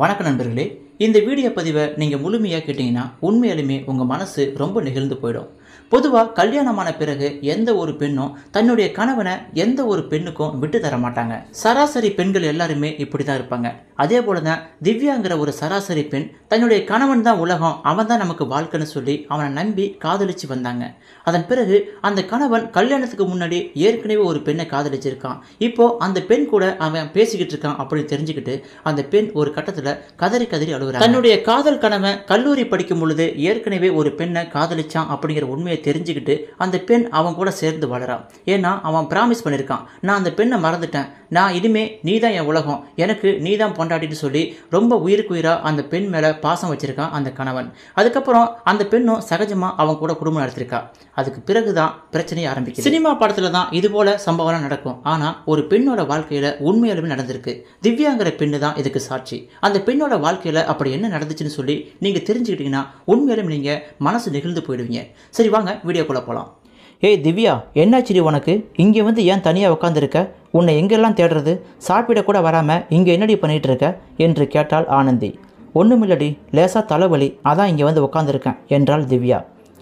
வணக்க நண்பர்களே இந்த வீடியோ பதிவை நீங்கள் முழுமையாக கேட்டிங்கன்னா உண்மையாலுமே உங்கள் மனசு ரொம்ப நெகிழ்ந்து போயிடும் பொதுவாக கல்யாணமான பிறகு எந்த ஒரு பெண்ணும் தன்னுடைய கணவனை எந்த ஒரு பெண்ணுக்கும் விட்டு தர மாட்டாங்க சராசரி பெண்கள் எல்லாருமே இப்படி தான் இருப்பாங்க அதே போல தான் திவ்யாங்கிற ஒரு சராசரி பெண் தன்னுடைய கணவன் தான் உலகம் அவன் தான் நமக்கு வாழ்க்கைன்னு சொல்லி அவனை நம்பி காதலிச்சு வந்தாங்க அதன் பிறகு அந்த கணவன் கல்யாணத்துக்கு முன்னாடி ஏற்கனவே ஒரு பெண்ணை காதலிச்சிருக்கான் இப்போ அந்த பெண் கூட அவன் பேசிக்கிட்டு இருக்கான் அப்படின்னு தெரிஞ்சுக்கிட்டு அந்த பெண் ஒரு கட்டத்தில் கதறி கதறி அழுகிறான் தன்னுடைய காதல் கணவன் கல்லூரி படிக்கும் பொழுது ஏற்கனவே ஒரு பெண்ணை காதலிச்சான் அப்படிங்கிற உண்மையை தெரிஞ்சுக்கிட்டு அந்த பெண் அவன் கூட சேர்ந்து வளரான் ஏன்னா அவன் ப்ராமிஸ் பண்ணியிருக்கான் நான் அந்த பெண்ணை மறந்துட்டேன் நான் இனிமே நீ தான் என் உலகம் எனக்கு நீ தான் பொண்டாட்டின்னு சொல்லி ரொம்ப உயிருக்கு உயிராக அந்த பெண் மேலே பாசம் வச்சுருக்கான் அந்த கணவன் அதுக்கப்புறம் அந்த பெண்ணும் சகஜமாக அவன் கூட குடும்பம் நடத்திருக்கா அதுக்கு பிறகு தான் பிரச்சனையை ஆரம்பிக்கும் சினிமா படத்தில் தான் இதுபோல சம்பவம்லாம் நடக்கும் ஆனால் ஒரு பெண்ணோட வாழ்க்கையில் உண்மையாலுமே நடந்திருக்கு திவ்யாங்கிற பெண்ணு தான் இதுக்கு சாட்சி அந்த பெண்ணோட வாழ்க்கையில் அப்படி என்ன நடந்துச்சுன்னு சொல்லி நீங்கள் தெரிஞ்சுக்கிட்டீங்கன்னா உண்மையிலும் நீங்கள் மனசு நெகிழ்ந்து போயிடுவீங்க சரி வாங்க வீடியோக்குள்ளே போகலாம் ஏய் திவ்யா என்னாச்சிரி உனக்கு இங்கே வந்து ஏன் தனியாக உட்காந்துருக்க உன்னை எங்கெல்லாம் தேடுறது சாப்பிடக்கூட வராமல் இங்கே என்னடி பண்ணிகிட்டு இருக்க என்று கேட்டாள் ஆனந்தி ஒன்றுமில்லடி லேசாக தலைவலி அதான் இங்கே வந்து உட்காந்துருக்கேன் என்றாள் திவ்யா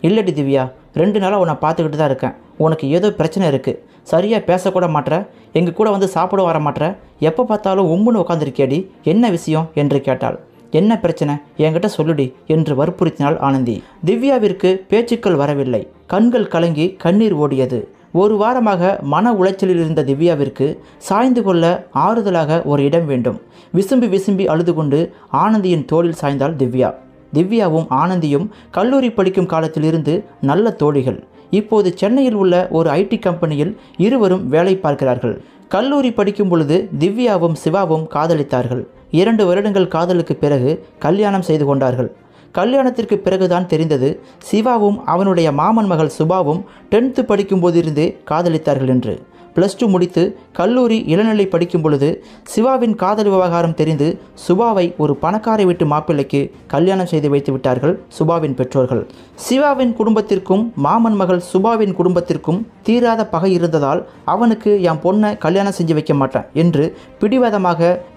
இல்லடி திவ்யா ரெண்டு நாளாக உன்னை பார்த்துக்கிட்டு தான் இருக்கேன் உனக்கு ஏதோ பிரச்சனை இருக்குது சரியாக பேசக்கூட மாட்டேற எங்கள் கூட வந்து சாப்பிட வர மாட்டேற எப்போ பார்த்தாலும் உம்முன்னு உட்காந்துருக்கேடி என்ன விஷயம் என்று கேட்டாள் என்ன பிரச்சனை என்கிட்ட சொல்லுடி என்று வற்புறுத்தினாள் ஆனந்தி திவ்யாவிற்கு பேச்சுக்கள் வரவில்லை கண்கள் கலங்கி கண்ணீர் ஓடியது ஒரு வாரமாக மன உளைச்சலில் இருந்த திவ்யாவிற்கு சாய்ந்து கொள்ள ஆறுதலாக ஒரு இடம் வேண்டும் விசும்பி விசும்பி அழுது கொண்டு ஆனந்தியின் தோளில் சாய்ந்தாள் திவ்யா திவ்யாவும் ஆனந்தியும் கல்லூரி படிக்கும் காலத்திலிருந்து நல்ல தோழிகள் இப்போது சென்னையில் உள்ள ஒரு ஐடி கம்பெனியில் இருவரும் வேலை பார்க்கிறார்கள் கல்லூரி படிக்கும் பொழுது திவ்யாவும் சிவாவும் காதலித்தார்கள் இரண்டு வருடங்கள் காதலுக்கு பிறகு கல்யாணம் செய்து கொண்டார்கள் கல்யாணத்திற்கு பிறகுதான் தெரிந்தது சிவாவும் அவனுடைய மாமன் மகள் சுபாவும் டென்த்து படிக்கும்போதிருந்தே காதலித்தார்கள் என்று ப்ளஸ் டூ முடித்து கல்லூரி இளநிலை படிக்கும் பொழுது சிவாவின் காதல் விவகாரம் தெரிந்து சுபாவை ஒரு பணக்காரை வீட்டு மாப்பிள்ளைக்கு கல்யாணம் செய்து வைத்து விட்டார்கள் சுபாவின் பெற்றோர்கள் சிவாவின் குடும்பத்திற்கும் மாமன் மகள் சுபாவின் குடும்பத்திற்கும் தீராத பகை இருந்ததால் அவனுக்கு என் பொண்ணை கல்யாணம் செஞ்சு வைக்க மாட்டேன் என்று பிடிவாதமாக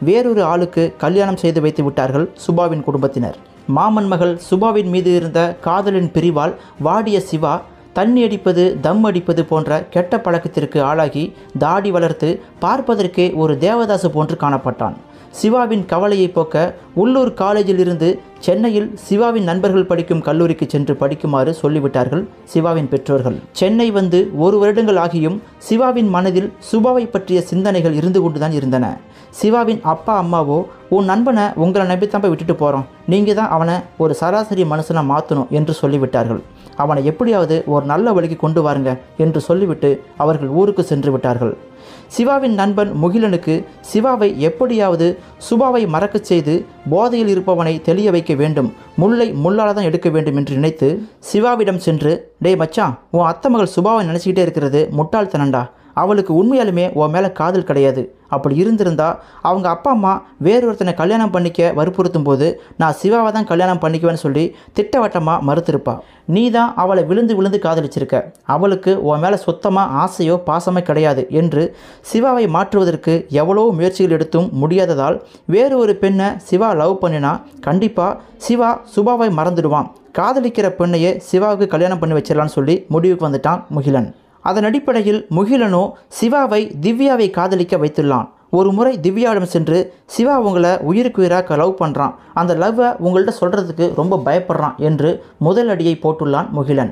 வேறொரு ஆளுக்கு கல்யாணம் செய்து வைத்து விட்டார்கள் சுபாவின் குடும்பத்தினர் மாமன் மகள் சுபாவின் மீது இருந்த காதலின் பிரிவால் வாடிய சிவா தண்ணி அடிப்பது தம் அடிப்பது போன்ற கெட்ட பழக்கத்திற்கு ஆளாகி தாடி வளர்த்து பார்ப்பதற்கே ஒரு தேவதாசு போன்று காணப்பட்டான் சிவாவின் கவலையை போக்க உள்ளூர் காலேஜில் இருந்து சென்னையில் சிவாவின் நண்பர்கள் படிக்கும் கல்லூரிக்கு சென்று படிக்குமாறு சொல்லிவிட்டார்கள் சிவாவின் பெற்றோர்கள் சென்னை வந்து ஒரு வருடங்கள் ஆகியும் சிவாவின் மனதில் சுபாவை பற்றிய சிந்தனைகள் இருந்து கொண்டுதான் இருந்தன சிவாவின் அப்பா அம்மாவோ உன் நண்பனை உங்களை நம்பித்தாம்ப விட்டுட்டு போகிறோம் நீங்கள் தான் அவனை ஒரு சராசரி மனுஷனை மாற்றணும் என்று சொல்லிவிட்டார்கள் அவனை எப்படியாவது ஒரு நல்ல வழிக்கு கொண்டு வாருங்க என்று சொல்லிவிட்டு அவர்கள் ஊருக்கு சென்று விட்டார்கள் சிவாவின் நண்பன் முகிலனுக்கு சிவாவை எப்படியாவது சுபாவை மறக்கச் செய்து போதையில் இருப்பவனை தெளிய வைக்க வேண்டும் முல்லை முள்ளால் தான் எடுக்க வேண்டும் என்று நினைத்து சிவாவிடம் சென்று டே மச்சான் உன் அத்த மகள் சுபாவை நினச்சிக்கிட்டே இருக்கிறது முட்டாள்தனண்டா அவளுக்கு உண்மையாலுமே உன் மேலே காதல் கிடையாது அப்படி இருந்திருந்தால் அவங்க அப்பா அம்மா வேறொருத்தனை கல்யாணம் பண்ணிக்க வற்புறுத்தும் போது நான் சிவாவை தான் கல்யாணம் பண்ணிக்குவேன்னு சொல்லி திட்டவட்டமாக மறுத்திருப்பா நீ தான் அவளை விழுந்து விழுந்து காதலிச்சிருக்க அவளுக்கு உன் மேலே சுத்தமாக ஆசையோ பாசமே கிடையாது என்று சிவாவை மாற்றுவதற்கு எவ்வளோ முயற்சிகள் எடுத்தும் முடியாததால் வேறு ஒரு பெண்ணை சிவா லவ் பண்ணினா கண்டிப்பாக சிவா சுபாவை மறந்துடுவான் காதலிக்கிற பெண்ணையே சிவாவுக்கு கல்யாணம் பண்ணி வச்சிடலான்னு சொல்லி முடிவுக்கு வந்துட்டான் முகிலன் அதன் அடிப்படையில் முகிலனோ சிவாவை திவ்யாவை காதலிக்க வைத்துள்ளான் ஒரு முறை திவ்யாவிடம் சென்று சிவா உங்களை உயிருக்கு உயிராக லவ் பண்ணுறான் அந்த லவ்வை உங்கள்கிட்ட சொல்கிறதுக்கு ரொம்ப பயப்படுறான் என்று முதல் அடியை போட்டுள்ளான் முகிலன்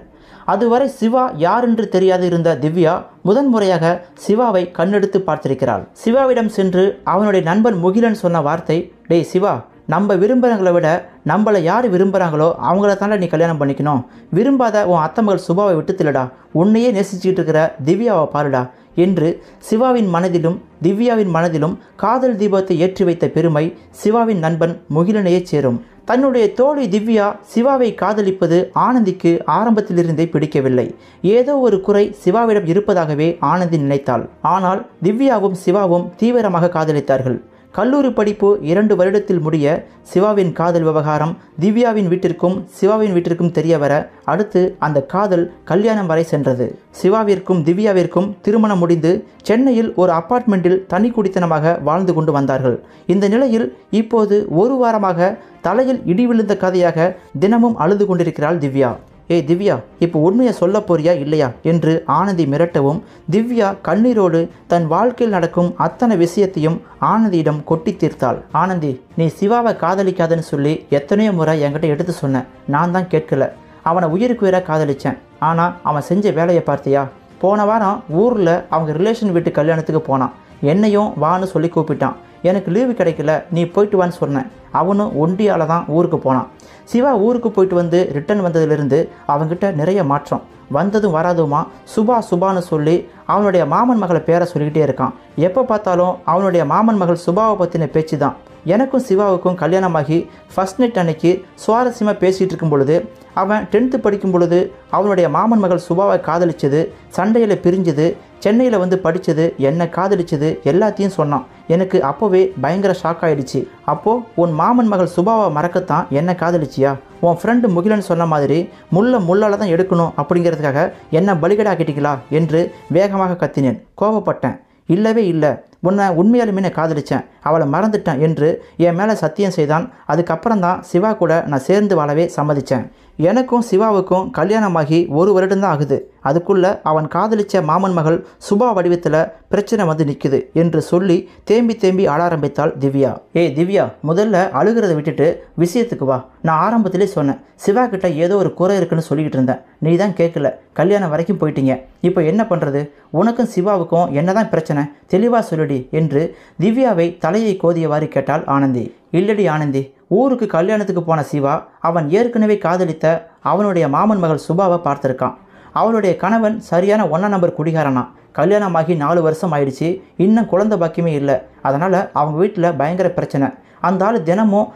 அதுவரை சிவா யார் என்று தெரியாது இருந்த திவ்யா முதன்முறையாக சிவாவை கண்ணெடுத்து பார்த்திருக்கிறாள் சிவாவிடம் சென்று அவனுடைய நண்பன் முகிலன் சொன்ன வார்த்தை டேய் சிவா நம்ம விரும்புகிறவங்களை விட நம்மளை யார் விரும்புகிறாங்களோ அவங்கள தானே நீ கல்யாணம் பண்ணிக்கணும் விரும்பாத உன் அத்தமகள் சுபாவை விட்டு தில்லடா உன்னையே நேசிச்சுக்கிட்டு இருக்கிற திவ்யாவை பாருடா என்று சிவாவின் மனதிலும் திவ்யாவின் மனதிலும் காதல் தீபத்தை ஏற்றி வைத்த பெருமை சிவாவின் நண்பன் முகிலனையே சேரும் தன்னுடைய தோழி திவ்யா சிவாவை காதலிப்பது ஆனந்திக்கு ஆரம்பத்திலிருந்தே பிடிக்கவில்லை ஏதோ ஒரு குறை சிவாவிடம் இருப்பதாகவே ஆனந்தி நினைத்தாள் ஆனால் திவ்யாவும் சிவாவும் தீவிரமாக காதலித்தார்கள் கல்லூரி படிப்பு இரண்டு வருடத்தில் முடிய சிவாவின் காதல் விவகாரம் திவ்யாவின் வீட்டிற்கும் சிவாவின் வீட்டிற்கும் தெரிய வர அடுத்து அந்த காதல் கல்யாணம் வரை சென்றது சிவாவிற்கும் திவ்யாவிற்கும் திருமணம் முடிந்து சென்னையில் ஒரு அப்பார்ட்மெண்ட்டில் தனி குடித்தனமாக வாழ்ந்து கொண்டு வந்தார்கள் இந்த நிலையில் இப்போது ஒரு வாரமாக தலையில் இடி விழுந்த கதையாக தினமும் அழுது கொண்டிருக்கிறாள் திவ்யா ஏய் திவ்யா இப்போ உண்மையை சொல்ல போறியா இல்லையா என்று ஆனந்தி மிரட்டவும் திவ்யா கண்ணீரோடு தன் வாழ்க்கையில் நடக்கும் அத்தனை விஷயத்தையும் ஆனந்தியிடம் கொட்டி தீர்த்தாள் ஆனந்தி நீ சிவாவை காதலிக்காதன்னு சொல்லி எத்தனையோ முறை என்கிட்ட எடுத்து சொன்னேன் நான் தான் கேட்கல அவனை உயிருக்கு உயிராக காதலிச்சேன் ஆனால் அவன் செஞ்ச வேலையை பார்த்தியா போன வாரம் ஊரில் அவங்க ரிலேஷன் வீட்டு கல்யாணத்துக்கு போனான் என்னையும் வான்னு சொல்லி கூப்பிட்டான் எனக்கு லீவு கிடைக்கல நீ போயிட்டு வான்னு சொன்னேன் அவனும் ஒண்டியால் தான் ஊருக்கு போனான் சிவா ஊருக்கு போயிட்டு வந்து ரிட்டர்ன் வந்ததுலேருந்து அவங்கிட்ட நிறைய மாற்றம் வந்ததும் வராதுமா சுபா சுபான்னு சொல்லி அவனுடைய மாமன் மகளை பேரை சொல்லிக்கிட்டே இருக்கான் எப்போ பார்த்தாலும் அவனுடைய மாமன் மகள் சுபாவை பற்றின பேச்சு தான் எனக்கும் சிவாவுக்கும் கல்யாணமாகி ஃபஸ்ட் நைட் அன்னைக்கு சுவாரஸ்யமாக பேசிகிட்டு இருக்கும் பொழுது அவன் டென்த்து படிக்கும் பொழுது அவனுடைய மாமன் மகள் சுபாவை காதலிச்சது சண்டையில் பிரிஞ்சது சென்னையில் வந்து படித்தது என்னை காதலிச்சது எல்லாத்தையும் சொன்னான் எனக்கு அப்போவே பயங்கர ஷாக் ஆகிடுச்சு அப்போது உன் மாமன் மகள் சுபாவை மறக்கத்தான் என்னை காதலிச்சியா உன் ஃப்ரெண்டு முகிலன் சொன்ன மாதிரி முள்ள முள்ளால் தான் எடுக்கணும் அப்படிங்கிறதுக்காக என்னை பலிகடாக்கிட்டீங்களா என்று வேகமாக கத்தினேன் கோபப்பட்டேன் இல்லவே இல்லை உன்னை உண்மையாலுமே நான் காதலித்தேன் அவளை மறந்துட்டேன் என்று என் மேலே சத்தியம் செய்தான் அதுக்கப்புறம் தான் சிவா கூட நான் சேர்ந்து வாழவே சம்மதித்தேன் எனக்கும் சிவாவுக்கும் கல்யாணமாகி ஒரு வருடம்தான் ஆகுது அதுக்குள்ளே அவன் காதலிச்ச மாமன் மகள் சுபா வடிவத்தில் பிரச்சனை வந்து நிற்குது என்று சொல்லி தேம்பி தேம்பி ஆட ஆரம்பித்தாள் திவ்யா ஏ திவ்யா முதல்ல அழுகிறத விட்டுட்டு விஷயத்துக்கு வா நான் ஆரம்பத்திலே சொன்னேன் சிவா கிட்ட ஏதோ ஒரு குறை இருக்குன்னு சொல்லிக்கிட்டு இருந்தேன் நீ தான் கேட்கல கல்யாணம் வரைக்கும் போயிட்டீங்க இப்போ என்ன பண்ணுறது உனக்கும் சிவாவுக்கும் என்ன தான் பிரச்சனை தெளிவாக சொல்லிடு இல்லடி என்று திவ்யாவை தலையை கோதியவாறு கேட்டாள் ஆனந்தி இல்லடி ஆனந்தி ஊருக்கு கல்யாணத்துக்கு போன சிவா அவன் ஏற்கனவே காதலித்த அவனுடைய மாமன் மகள் சுபாவை பார்த்துருக்கான் அவளுடைய கணவன் சரியான ஒன்றா நம்பர் குடிகாரனா கல்யாணமாகி நாலு வருஷம் ஆயிடுச்சு இன்னும் குழந்த பாக்கியமே இல்லை அதனால் அவங்க வீட்டில் பயங்கர பிரச்சனை அந்த ஆள் தினமும்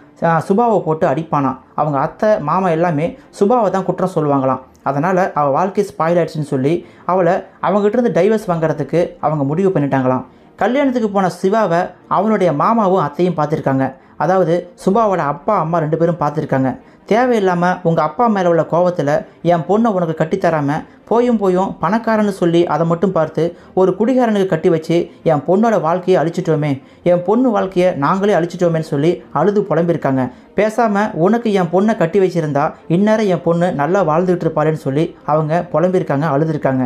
சுபாவை போட்டு அடிப்பானான் அவங்க அத்தை மாமா எல்லாமே சுபாவை தான் குற்றம் சொல்லுவாங்களாம் அதனால் அவள் வாழ்க்கை ஸ்பாயில் ஆயிடுச்சுன்னு சொல்லி அவளை அவங்ககிட்ட இருந்து டைவர்ஸ் வாங்குறதுக்கு அவங்க முடிவு பண்ணிட்டாங்களாம் கல்யாணத்துக்கு போன சிவாவை அவனுடைய மாமாவும் அத்தையும் பார்த்துருக்காங்க அதாவது சுபாவோட அப்பா அம்மா ரெண்டு பேரும் பார்த்துருக்காங்க தேவையில்லாமல் உங்கள் அப்பா மேலே உள்ள கோவத்தில் என் பொண்ணை உனக்கு கட்டித்தராமல் போயும் போயும் பணக்காரன்னு சொல்லி அதை மட்டும் பார்த்து ஒரு குடிகாரனுக்கு கட்டி வச்சு என் பொண்ணோட வாழ்க்கையை அழிச்சிட்டோமே என் பொண்ணு வாழ்க்கையை நாங்களே அழிச்சிட்டோமேன்னு சொல்லி அழுது புலம்பியிருக்காங்க பேசாமல் உனக்கு என் பொண்ணை கட்டி வச்சிருந்தா இந்நேரம் என் பொண்ணு நல்லா வாழ்ந்துகிட்டு இருப்பாருன்னு சொல்லி அவங்க புலம்பியிருக்காங்க அழுதுருக்காங்க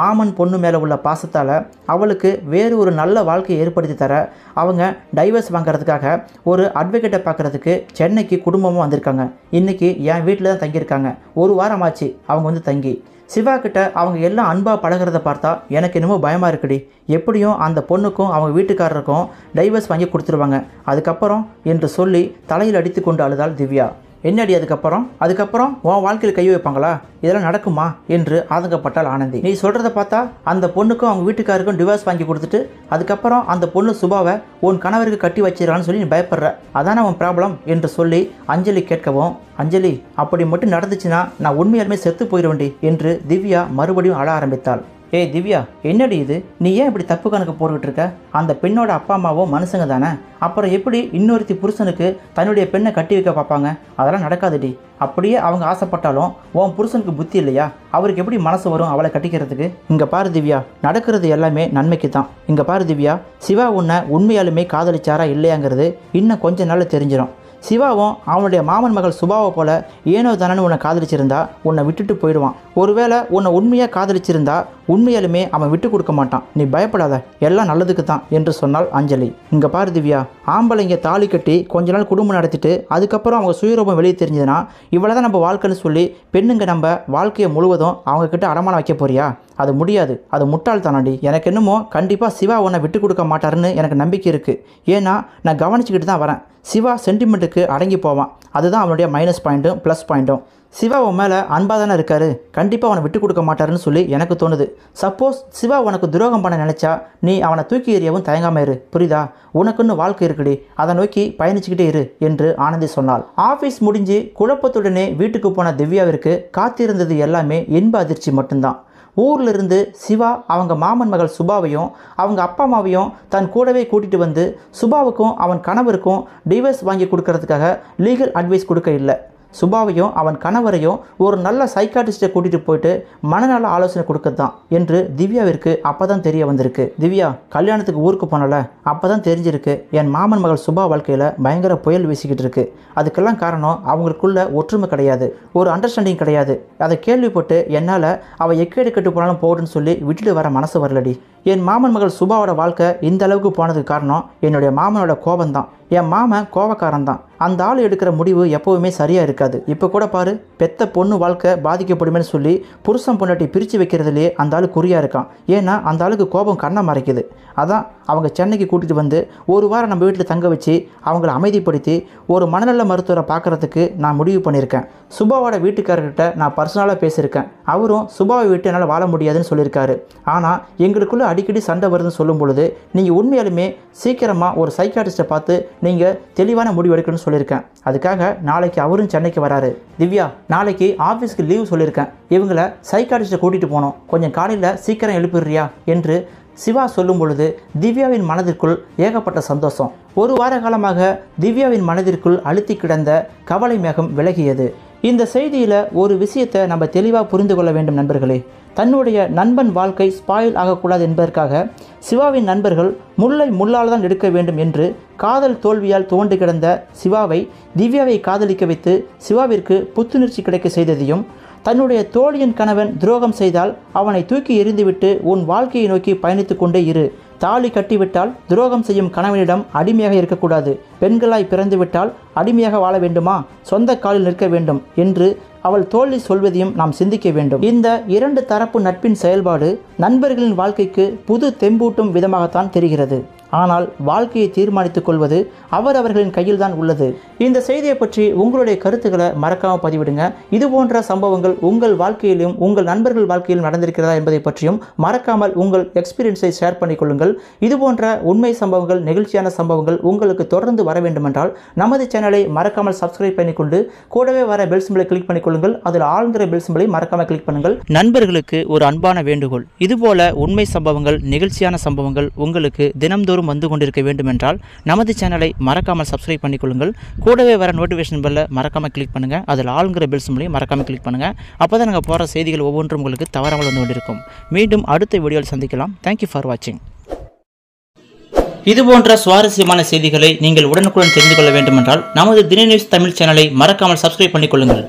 மாமன் பொண்ணு மேலே உள்ள பாசத்தால் அவளுக்கு வேறு ஒரு நல்ல வாழ்க்கையை ஏற்படுத்தி தர அவங்க டைவர்ஸ் வாங்குறதுக்காக ஒரு அட்வொகேட்டை பார்க்குறதுக்கு சென்னைக்கு குடும்பமும் வந்திருக்காங்க இன்றைக்கி என் வீட்டில் தான் தங்கியிருக்காங்க ஒரு வாரம் ஆச்சு அவங்க வந்து தங்கி சிவா கிட்ட அவங்க எல்லாம் அன்பாக பழகிறத பார்த்தா எனக்கு என்னமோ பயமாக இருக்குடி எப்படியும் அந்த பொண்ணுக்கும் அவங்க வீட்டுக்காரருக்கும் டைவர்ஸ் வாங்கி கொடுத்துருவாங்க அதுக்கப்புறம் என்று சொல்லி தலையில் அடித்து கொண்டு அழுதாள் திவ்யா என்னடி அதுக்கப்புறம் அதுக்கப்புறம் உன் வாழ்க்கையில் கை வைப்பாங்களா இதெல்லாம் நடக்குமா என்று ஆதங்கப்பட்டால் ஆனந்தி நீ சொல்கிறத பார்த்தா அந்த பொண்ணுக்கும் அவங்க வீட்டுக்காருக்கும் டிவோர்ஸ் வாங்கி கொடுத்துட்டு அதுக்கப்புறம் அந்த பொண்ணு சுபாவை உன் கணவருக்கு கட்டி வச்சிருக்கான்னு சொல்லி நீ பயப்படுற அதான உன் ப்ராப்ளம் என்று சொல்லி அஞ்சலி கேட்கவும் அஞ்சலி அப்படி மட்டும் நடந்துச்சுன்னா நான் உண்மையாலுமே செத்து போயிடுவேண்டி என்று திவ்யா மறுபடியும் அழ ஆரம்பித்தாள் ஏய் திவ்யா என்னடி இது நீ ஏன் இப்படி தப்பு கணக்கு போட்டுக்கிட்டு இருக்க அந்த பெண்ணோட அப்பா அம்மாவோ மனுஷங்க தானே அப்புறம் எப்படி இன்னொருத்தி புருஷனுக்கு தன்னுடைய பெண்ணை கட்டி வைக்க பார்ப்பாங்க அதெல்லாம் நடக்காதுடி அப்படியே அவங்க ஆசைப்பட்டாலும் உன் புருஷனுக்கு புத்தி இல்லையா அவருக்கு எப்படி மனசு வரும் அவளை கட்டிக்கிறதுக்கு இங்கே பாரு திவ்யா நடக்கிறது எல்லாமே நன்மைக்கு தான் இங்கே பாரு திவ்யா சிவா உன்னை உண்மையாலுமே காதலிச்சாரா இல்லையாங்கிறது இன்னும் கொஞ்ச நாள் தெரிஞ்சிடும் சிவாவும் அவனுடைய மாமன் மகள் சுபாவை போல ஏனோ தானனு உன்னை காதலிச்சிருந்தா உன்னை விட்டுட்டு போயிடுவான் ஒருவேளை உன்னை உண்மையாக காதலிச்சிருந்தா உண்மையாலுமே அவன் விட்டு கொடுக்க மாட்டான் நீ பயப்படாத எல்லாம் நல்லதுக்கு தான் என்று சொன்னாள் அஞ்சலி இங்கே பாரு திவ்யா ஆம்பளைங்க தாலி கட்டி கொஞ்ச நாள் குடும்பம் நடத்திட்டு அதுக்கப்புறம் அவங்க சுயரூபம் வெளியே தெரிஞ்சதுன்னா இவ்வளோதான் நம்ம வாழ்க்கைன்னு சொல்லி பெண்ணுங்க நம்ம வாழ்க்கையை முழுவதும் அவங்கக்கிட்ட அடமானம் வைக்க போறியா அது முடியாது அது முட்டாள் தானாடி எனக்கு என்னமோ கண்டிப்பாக சிவா உன்னை விட்டு கொடுக்க மாட்டாருன்னு எனக்கு நம்பிக்கை இருக்குது ஏன்னா நான் கவனிச்சுக்கிட்டு தான் வரேன் சிவா சென்டிமெண்ட்டுக்கு அடங்கி போவான் அதுதான் அவனுடைய மைனஸ் பாயிண்ட்டும் ப்ளஸ் பாயிண்ட்டும் சிவா உன் மேலே அன்பாக தானே இருக்கார் கண்டிப்பாக அவனை விட்டு கொடுக்க மாட்டாருன்னு சொல்லி எனக்கு தோணுது சப்போஸ் சிவா உனக்கு துரோகம் பண்ண நினச்சா நீ அவனை தூக்கி எறியவும் தயங்காமல் இரு புரியுதா உனக்குன்னு வாழ்க்கை இருக்குடி அதை நோக்கி பயணிச்சுக்கிட்டே இரு என்று ஆனந்தி சொன்னாள் ஆஃபீஸ் முடிஞ்சு குழப்பத்துடனே வீட்டுக்கு போன திவ்யாவிற்கு காத்திருந்தது எல்லாமே இன்ப அதிர்ச்சி மட்டும்தான் ஊரில் இருந்து சிவா அவங்க மாமன் மகள் சுபாவையும் அவங்க அப்பா அம்மாவையும் தன் கூடவே கூட்டிகிட்டு வந்து சுபாவுக்கும் அவன் கணவருக்கும் டிவைஸ் வாங்கி கொடுக்கறதுக்காக லீகல் அட்வைஸ் கொடுக்க இல்லை சுபாவையும் அவன் கணவரையும் ஒரு நல்ல சைக்காட்டிஸ்ட்டை கூட்டிகிட்டு போயிட்டு மனநல ஆலோசனை கொடுக்கறது தான் என்று திவ்யாவிற்கு அப்போ தான் தெரிய வந்திருக்கு திவ்யா கல்யாணத்துக்கு ஊருக்கு போனல அப்போ தான் தெரிஞ்சிருக்கு என் மாமன் மகள் சுபா வாழ்க்கையில் பயங்கர புயல் வீசிக்கிட்டு இருக்கு அதுக்கெல்லாம் காரணம் அவங்களுக்குள்ள ஒற்றுமை கிடையாது ஒரு அண்டர்ஸ்டாண்டிங் கிடையாது அதை கேள்விப்பட்டு என்னால் அவள் எக்கேடு கெட்டு போனாலும் போடுன்னு சொல்லி விட்டுட்டு வர மனசு வரலடி என் மாமன் மகள் சுபாவோட வாழ்க்கை இந்த அளவுக்கு போனதுக்கு காரணம் என்னுடைய மாமனோட கோபம் தான் என் மாமன் கோபக்காரன் தான் அந்த ஆள் எடுக்கிற முடிவு எப்போவுமே சரியாக இருக்காது இப்போ கூட பாரு பெத்த பொண்ணு வாழ்க்கை பாதிக்கப்படுமேனு சொல்லி புருஷன் பொண்டாட்டி பிரித்து வைக்கிறதுலேயே அந்த ஆள் குறியாக இருக்கான் ஏன்னா அந்த ஆளுக்கு கோபம் கண்ணை மறைக்குது அதான் அவங்க சென்னைக்கு கூட்டிகிட்டு வந்து ஒரு வாரம் நம்ம வீட்டில் தங்க வச்சு அவங்கள அமைதிப்படுத்தி ஒரு மனநல மருத்துவரை பார்க்குறதுக்கு நான் முடிவு பண்ணியிருக்கேன் சுபாவோட வீட்டுக்காரர்கிட்ட நான் பர்சனலாக பேசியிருக்கேன் அவரும் சுபாவை விட்டு என்னால் வாழ முடியாதுன்னு சொல்லியிருக்காரு ஆனால் எங்களுக்குள்ளே அடிக்கடி சண்டை வருதுன்னு சொல்லும் பொழுது நீங்கள் உண்மையாலுமே சீக்கிரமாக ஒரு சைக்காட்டிஸ்ட்டை பார்த்து நீங்கள் தெளிவான முடிவு எடுக்கணும்னு சொல்லியிருக்கேன் அதுக்காக நாளைக்கு அவரும் சென்னைக்கு வராரு திவ்யா நாளைக்கு ஆஃபீஸ்க்கு லீவ் சொல்லியிருக்கேன் இவங்களை சைக்காட்டிஸ்ட்டை கூட்டிகிட்டு போனோம் கொஞ்சம் காலையில் சீக்கிரம் எழுப்பிடுறியா என்று சிவா சொல்லும் பொழுது திவ்யாவின் மனதிற்குள் ஏகப்பட்ட சந்தோஷம் ஒரு வார காலமாக திவ்யாவின் மனதிற்குள் அழுத்தி கிடந்த கவலை மேகம் விலகியது இந்த செய்தியில் ஒரு விஷயத்தை நம்ம தெளிவாக புரிந்து கொள்ள வேண்டும் நண்பர்களே தன்னுடைய நண்பன் வாழ்க்கை ஸ்பாயில் ஆகக்கூடாது என்பதற்காக சிவாவின் நண்பர்கள் முல்லை முள்ளால் தான் எடுக்க வேண்டும் என்று காதல் தோல்வியால் துவண்டு கிடந்த சிவாவை திவ்யாவை காதலிக்க வைத்து சிவாவிற்கு புத்துணர்ச்சி கிடைக்க செய்ததையும் தன்னுடைய தோழியின் கணவன் துரோகம் செய்தால் அவனை தூக்கி எறிந்துவிட்டு உன் வாழ்க்கையை நோக்கி பயணித்து கொண்டே இரு தாலி கட்டிவிட்டால் துரோகம் செய்யும் கணவனிடம் அடிமையாக இருக்கக்கூடாது பெண்களாய் பிறந்துவிட்டால் அடிமையாக வாழ வேண்டுமா சொந்த காலில் நிற்க வேண்டும் என்று அவள் தோல்வி சொல்வதையும் நாம் சிந்திக்க வேண்டும் இந்த இரண்டு தரப்பு நட்பின் செயல்பாடு நண்பர்களின் வாழ்க்கைக்கு புது தெம்பூட்டும் விதமாகத்தான் தெரிகிறது ஆனால் வாழ்க்கையை தீர்மானித்துக் கொள்வது அவர் அவர்களின் கையில் தான் உள்ளது இந்த செய்தியை பற்றி உங்களுடைய கருத்துக்களை மறக்காமல் பதிவிடுங்க இது போன்ற சம்பவங்கள் உங்கள் வாழ்க்கையிலும் உங்கள் நண்பர்கள் வாழ்க்கையிலும் நடந்திருக்கிறதா என்பதை பற்றியும் மறக்காமல் உங்கள் எக்ஸ்பீரியன்ஸை ஷேர் பண்ணிக்கொள்ளுங்கள் இது போன்ற உண்மை சம்பவங்கள் நெகிழ்ச்சியான சம்பவங்கள் உங்களுக்கு தொடர்ந்து வர வேண்டுமென்றால் நமது சேனலை மறக்காமல் சப்ஸ்கிரைப் பண்ணிக்கொண்டு கூடவே வர பெல் சிம்பிளை கிளிக் பண்ணிக்கொள்ளுங்கள் அதில் ஆழ்ந்திர பெல் சிம்பிளை மறக்காமல் கிளிக் பண்ணுங்கள் நண்பர்களுக்கு ஒரு அன்பான வேண்டுகோள் இதுபோல உண்மை சம்பவங்கள் நெகிழ்ச்சியான சம்பவங்கள் உங்களுக்கு தினம்தோறும் தினந்தோறும் வந்து கொண்டிருக்க வேண்டுமென்றால் நமது சேனலை மறக்காமல் சப்ஸ்கிரைப் பண்ணிக்கொள்ளுங்கள் கூடவே வர நோட்டிஃபிகேஷன் பெல்ல மறக்காமல் கிளிக் பண்ணுங்கள் அதில் ஆளுங்கிற பெல்ஸ் மூலியம் மறக்காமல் கிளிக் பண்ணுங்கள் அப்போ தான் நாங்கள் போகிற செய்திகள் ஒவ்வொன்றும் உங்களுக்கு தவறாமல் வந்து கொண்டிருக்கும் மீண்டும் அடுத்த வீடியோவில் சந்திக்கலாம் தேங்க்யூ ஃபார் வாட்சிங் இதுபோன்ற சுவாரஸ்யமான செய்திகளை நீங்கள் உடனுக்குடன் தெரிந்து கொள்ள வேண்டுமென்றால் நமது தினநியூஸ் தமிழ் சேனலை மறக்காமல் சப்ஸ்கிரைப் பண்ணிக்கொள்ளுங்கள்